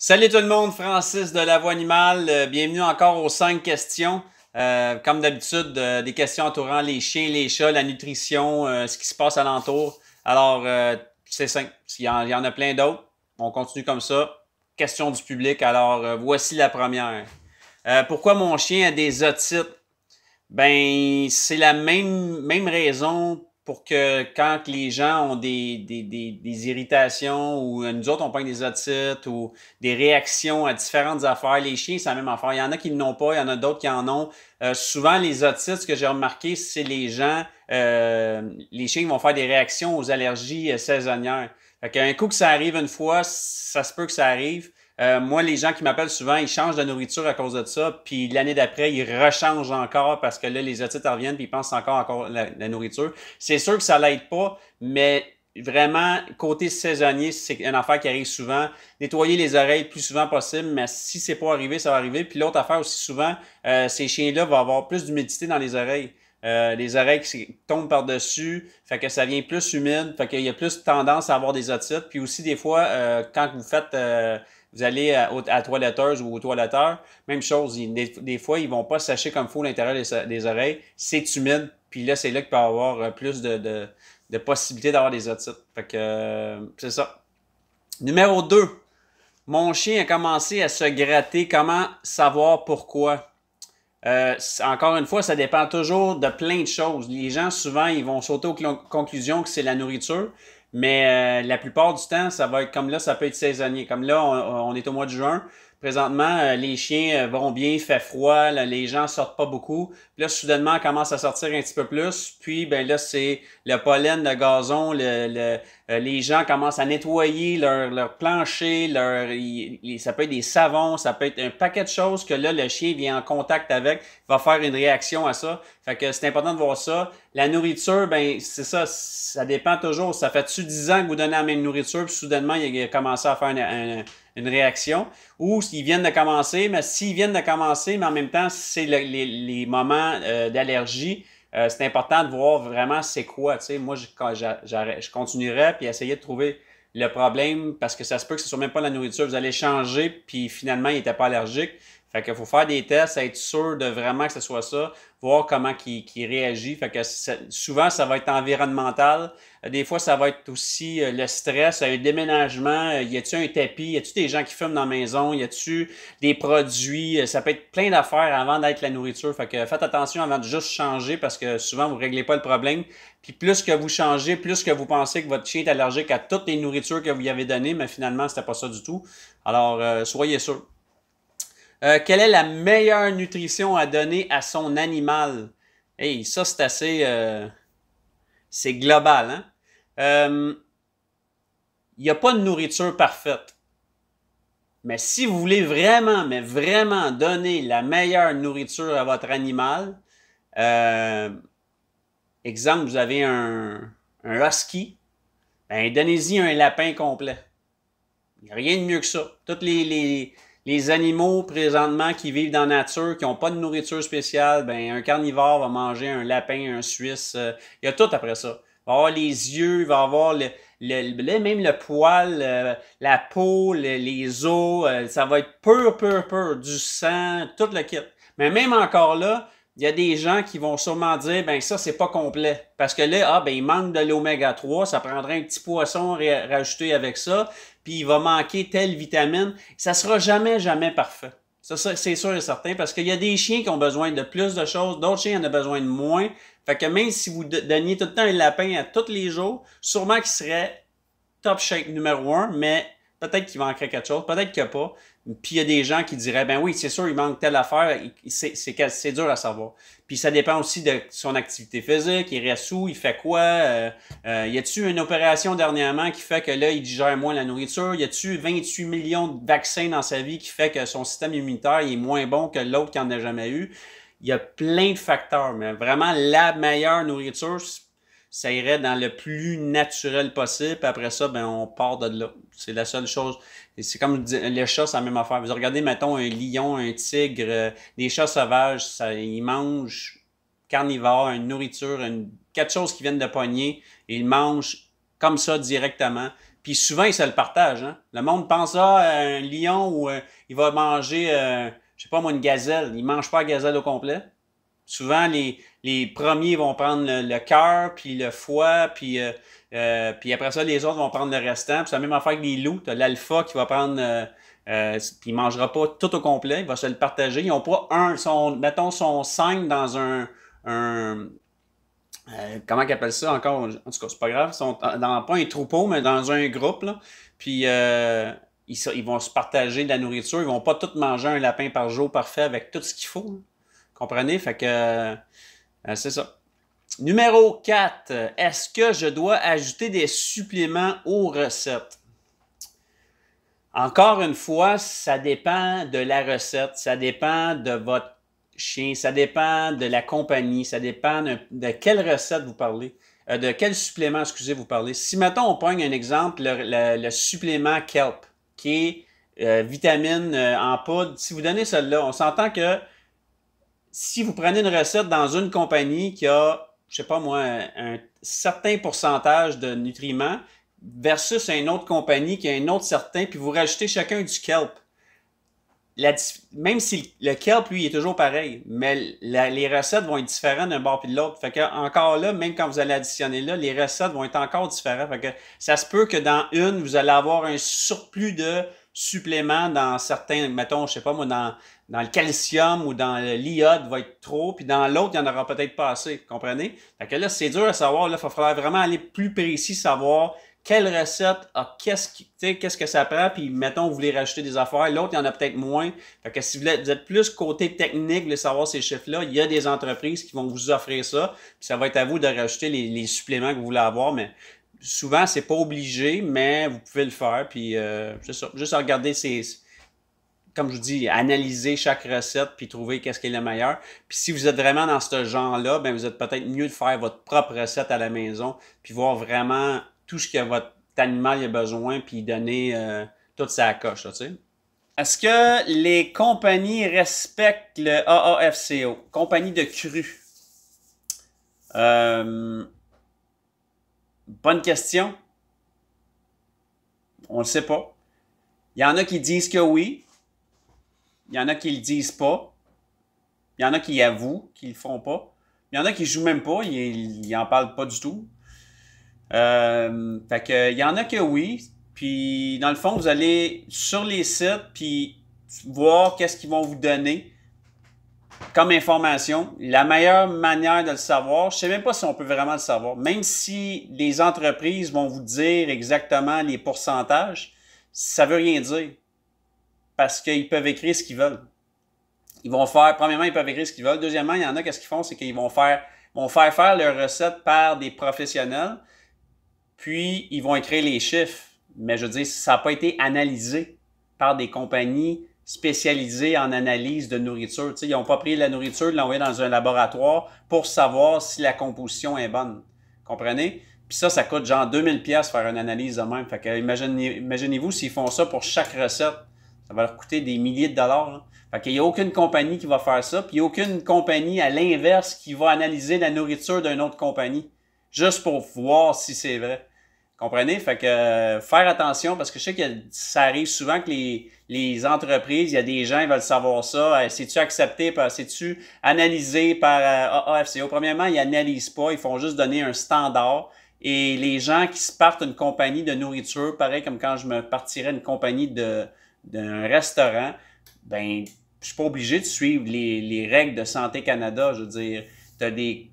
Salut tout le monde, Francis de La Voix Animale. Euh, bienvenue encore aux 5 questions. Euh, comme d'habitude, euh, des questions entourant les chiens, les chats, la nutrition, ce qui se passe alentour. Alors, c'est simple. Il y, en, a plein d'autres. On continue comme ça. Question du public. Alors, voici la première. pourquoi mon chien a des otites? Ben, c'est la même, même raison pour que quand les gens ont des, des, des, irritations ou euh, nous autres, on peint des otites ou des réactions à différentes affaires, les chiens, c'est la même affaire. Il y en a qui n'ont pas, il y en a d'autres qui en ont. Euh, souvent, les otites, ce que j'ai remarqué, c'est les gens, euh, les chiens vont faire des réactions aux allergies saisonnières. Fait qu'un coup que ça arrive une fois, ça se peut que ça arrive. Euh, moi, les gens qui m'appellent souvent, ils changent de nourriture à cause de ça, puis l'année d'après, ils rechangent encore parce que là, les otites reviennent, puis ils pensent encore à la, nourriture. C'est sûr que ça l'aide pas, mais vraiment, côté saisonnier, c'est une affaire qui arrive souvent. Nettoyer les oreilles le plus souvent possible, mais si c'est pas arrivé, ça va arriver. Puis l'autre affaire aussi souvent, euh, ces chiens-là vont avoir plus d'humidité dans les oreilles. Euh, les oreilles qui tombent par-dessus, fait que ça vient plus humide, fait qu'il y a plus tendance à avoir des otites. Puis aussi, des fois, quand vous faites vous allez à, la toiletteuse ou au toiletteur, même chose. des, fois, ils vont pas sacher comme il faut l'intérieur des, oreilles. C'est humide. Puis là, c'est là qu'il peut avoir euh, plus de, possibilités d'avoir des otites. Fait que euh, c'est ça. Numéro 2. Mon chien a commencé à se gratter. Comment savoir pourquoi? Euh, encore une fois, ça dépend toujours de plein de choses. Les gens, souvent, ils vont sauter aux conclusions que c'est la nourriture, mais euh, la plupart du temps, ça va être comme là, ça peut être saisonnier. Comme là, on est au mois de juin, Présentement, euh, les chiens euh, vont bien, il fait froid, les gens sortent pas beaucoup. Puis là, soudainement, commence à sortir un petit peu plus. Puis, ben là, c'est le pollen, le gazon, le, le, euh, les gens commencent à nettoyer leur, leur plancher, leur, ça peut être des savons, ça peut être un paquet de choses que là, le chien vient en contact avec, va faire une réaction à ça. Fait que c'est important de voir ça. La nourriture, ben c'est ça, ça dépend toujours. Ça fait-tu 10 ans que vous donnez la même nourriture, puis soudainement, il a commencé à faire un une réaction, ou s'ils viennent de commencer, mais s'ils viennent de commencer, mais en même temps, c'est les, moments euh, d'allergie, euh, c'est important de voir vraiment c'est quoi. Moi, je, je continuerai puis essayer de trouver le problème parce que ça se peut que ce soit même pas la nourriture. Vous allez changer, puis finalement, il n'était pas allergique. Fait que faut faire des tests, être sûr de vraiment que ce soit ça, voir comment qui réagit. Fait que souvent, ça va être environnemental. Euh, des fois, ça va être aussi euh, le stress, le déménagement. Euh, y a-tu un tapis? Y a-tu des gens qui fument dans la maison? Y a-tu des produits? Ça peut être plein d'affaires avant d'être la nourriture. Fait que faites attention avant de juste changer parce que souvent, vous ne réglez pas le problème. Puis plus que vous changez, plus que vous pensez que votre chien est allergique à toutes les nourritures que vous lui avez données, mais finalement, c'était pas ça du tout. Alors, soyez sûr. Euh, quelle est la meilleure nutrition à donner à son animal? Hey, ça, c'est assez. Euh, c'est global, hein? Euh, il n'y a pas de nourriture parfaite. Mais si vous voulez vraiment, mais vraiment donner la meilleure nourriture à votre animal, exemple, vous avez un, un husky, ben donnez-y un lapin complet. Il n'y a rien de mieux que ça. Toutes les les animaux présentement qui vivent dans la nature, qui n'ont pas de nourriture spéciale, ben, un carnivore va manger un lapin, un suisse. Euh, il y a tout après ça. Il va avoir les yeux, il va avoir le, même le poil, euh, la peau, les os. Euh, ça va être pur, pur, pur. Du sang, tout le kit. Mais même encore là, il y a des gens qui vont sûrement dire ben ça c'est pas complet parce que là ah ben il manque de l'oméga 3, ça prendrait un petit poisson rajouté avec ça, puis il va manquer telle vitamine. Ça sera jamais, jamais parfait. Ça, c'est sûr et certain, parce qu'il y a des chiens qui ont besoin de plus de choses, d'autres chiens en ont besoin de moins. Fait que même si vous donniez tout le temps un lapin à tous les jours, sûrement qu'il serait top shape numéro un, mais peut-être qu'il créer quelque chose, peut-être que pas. Puis il y a des gens qui diraient, ben oui, c'est sûr, il manque telle affaire, c'est dur à savoir. Puis ça dépend aussi de son activité physique, il reste où, il fait quoi, euh, euh y a-tu une opération dernièrement qui fait que là, il digère moins la nourriture, y a-tu 28 millions de vaccins dans sa vie qui fait que son système immunitaire est moins bon que l'autre qui en a jamais eu. Il y a plein de facteurs, mais vraiment la meilleure nourriture, ça irait dans le plus naturel possible. après ça, ben, on part de là. C'est la seule chose c'est comme les chats, c'est la même affaire. Vous regardez, mettons, un lion, un tigre, les euh, des chats sauvages, ça, ils mangent carnivore, une nourriture, une, quelque chose qui viennent de poignet et ils mangent comme ça directement. Puis souvent, ils se le partagent. Hein? Le monde pense à ah, un lion où euh, il va manger, euh, je sais pas moi, une gazelle. Il mange pas la gazelle au complet. Souvent, les, premiers vont prendre le, cœur, puis le foie, puis, euh, euh, puis après ça, les autres vont prendre le restant. Puis c'est la même affaire avec les loups. Tu as l'alpha qui va prendre, euh, puis il ne mangera pas tout au complet, il va se le partager. Ils n'ont pas un, mettons, son 5 dans un. un comment qu'appelle ça encore? En tout cas, c'est pas grave. Ils sont dans, pas un troupeau, mais dans un groupe. Puis ils, vont se partager de la nourriture. Ils vont pas tout manger un lapin par jour parfait avec tout ce qu'il faut. Comprenez? Fait que euh, c'est ça. Numéro 4. Est-ce que je dois ajouter des suppléments aux recettes? Encore une fois, ça dépend de la recette, ça dépend de votre chien, ça dépend de la compagnie, ça dépend de, quelle recette vous parlez, euh, de quel supplément, excusez, vous parlez. Si, maintenant on prend un exemple, le, supplément Kelp, qui est euh, vitamine en poudre, si vous donnez celle-là, on s'entend que si vous prenez une recette dans une compagnie qui a, je sais pas moi, un, certain pourcentage de nutriments versus une autre compagnie qui a un autre certain, puis vous rajoutez chacun du kelp. même si le kelp, lui, est toujours pareil, mais les recettes vont être différentes d'un bord puis de l'autre. Fait que encore là, même quand vous allez additionner là, les recettes vont être encore différentes. Fait que ça se peut que dans une, vous allez avoir un surplus de suppléments dans certains, mettons, je sais pas moi, dans, dans le calcium ou dans l'iode va être trop, puis dans l'autre, il n'y en aura peut-être pas assez, comprenez? Fait que là, c'est dur à savoir, là, il va vraiment aller plus précis, savoir quelle recette qu'est-ce qu'est-ce que ça prend, puis mettons, vous voulez rajouter des affaires, l'autre, il y en a peut-être moins. Fait que si vous êtes, plus côté technique de savoir ces chiffres-là, il y a des entreprises qui vont vous offrir ça, puis ça va être à vous de rajouter les, suppléments que vous voulez avoir, mais souvent, c'est pas obligé, mais vous pouvez le faire, puis euh, juste, juste à regarder ces comme je vous dis, analyser chaque recette puis trouver qu'est-ce qui est le meilleur. Puis si vous êtes vraiment dans ce genre-là, ben vous êtes peut-être mieux de faire votre propre recette à la maison puis voir vraiment tout ce que votre animal a besoin puis donner euh, toute sa coche, tu sais. Est-ce que les compagnies respectent le AAFCO, compagnie de cru? Euh, bonne question. On ne le sait pas. Il y en a qui disent que oui, il y en a qui le disent pas. Il y en a qui avouent qu'ils le font pas. Il y en a qui jouent même pas, ils, n'en parlent pas du tout. Euh, fait que, il y en a que oui. Puis, dans le fond, vous allez sur les sites, puis voir qu'est-ce qu'ils vont vous donner comme information. La meilleure manière de le savoir, je ne sais même pas si on peut vraiment le savoir, même si les entreprises vont vous dire exactement les pourcentages, ça ne veut rien dire parce qu'ils peuvent écrire ce qu'ils veulent. Ils vont faire, premièrement, ils peuvent écrire ce qu'ils veulent. Deuxièmement, il y en a, qu'est-ce qu'ils font, c'est qu'ils vont faire, vont faire faire leurs recettes par des professionnels, puis ils vont écrire les chiffres. Mais je veux dire, ça n'a pas été analysé par des compagnies spécialisées en analyse de nourriture. sais ils n'ont pas pris la nourriture, l'envoyer dans un laboratoire pour savoir si la composition est bonne. Comprenez? Puis ça, ça coûte genre 2000 pièces faire une analyse de même. Fait que imaginez imaginez-vous s'ils font ça pour chaque recette. Ça va leur coûter des milliers de dollars. Fait qu'il n'y a aucune compagnie qui va faire ça, puis il n'y a aucune compagnie à l'inverse qui va analyser la nourriture d'une autre compagnie, juste pour voir si c'est vrai. Comprenez? Fait que euh, faire attention parce que je sais que ça arrive souvent que les, les entreprises, il y a des gens, qui veulent savoir ça. Euh, c'est-tu accepté c'est-tu analysé par euh, AFCO? Premièrement, ils analysent pas, ils font juste donner un standard. Et les gens qui se partent une compagnie de nourriture, pareil comme quand je me partirais une compagnie de, d'un restaurant, ben, je suis pas obligé de suivre les, règles de Santé Canada. Je veux dire, des.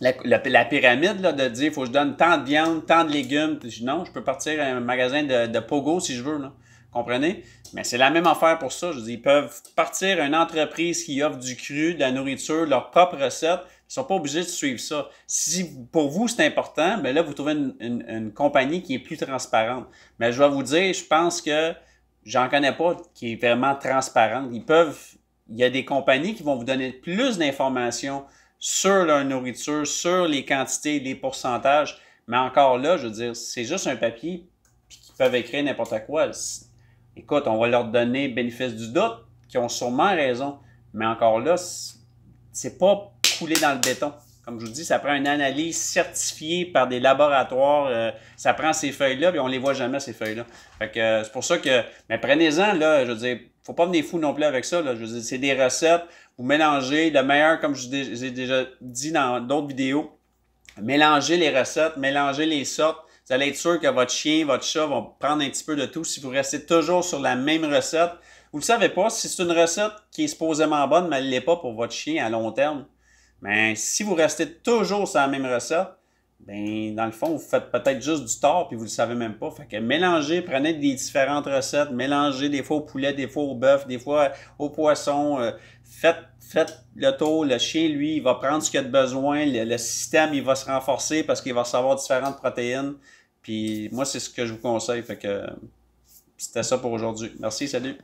la, pyramide là, de dire faut que je donne tant de viande, tant de légumes. Non, je peux partir à un magasin de, pogo si je veux. Là. Comprenez? Mais c'est la même affaire pour ça. Je dis, ils peuvent partir à une entreprise qui offre du cru, de la nourriture, leurs propres recettes. Ils sont pas obligés de suivre ça. Si pour vous c'est important, ben là vous trouvez une, une, compagnie qui est plus transparente. Mais je dois vous dire, je pense que j'en connais pas qui est vraiment transparente. Ils peuvent, il y a des compagnies qui vont vous donner plus d'informations sur leur nourriture, sur les quantités, les pourcentages. Mais encore là, je veux dire, c'est juste un papier puis qu'ils peuvent écrire n'importe quoi. Écoute, on va leur donner bénéfice du doute, qui ont sûrement raison. Mais encore là, c'est pas couler dans le béton. Comme je vous dis, ça prend une analyse certifiée par des laboratoires. Euh, ça prend ces feuilles-là, puis on ne les voit jamais, ces feuilles-là. Euh, c'est pour ça que. Mais prenez-en, là, je veux dire, faut pas venir fou non plus avec ça. Là. Je veux dire, c'est des recettes. Vous mélangez le meilleur, comme je vous ai déjà dit dans d'autres vidéos. Mélangez les recettes, mélangez les sortes. Vous allez être sûr que votre chien, votre chat vont prendre un petit peu de tout si vous restez toujours sur la même recette. Vous ne savez pas si c'est une recette qui est supposément bonne, mais elle ne l'est pas pour votre chien à long terme. Mais si vous restez toujours sur la même recette, ben, dans le fond, vous faites peut-être juste du tort puis vous ne le savez même pas. Fait que mélangez, prenez des différentes recettes, mélangez des fois au poulet, des fois au bœuf, des fois au poisson. Euh, faites, le tour. Le chien, lui, il va prendre ce qu'il a de besoin. Le, système, il va se renforcer parce qu'il va savoir différentes protéines. Puis moi, c'est ce que je vous conseille. Fait que euh, c'était ça pour aujourd'hui. Merci, salut.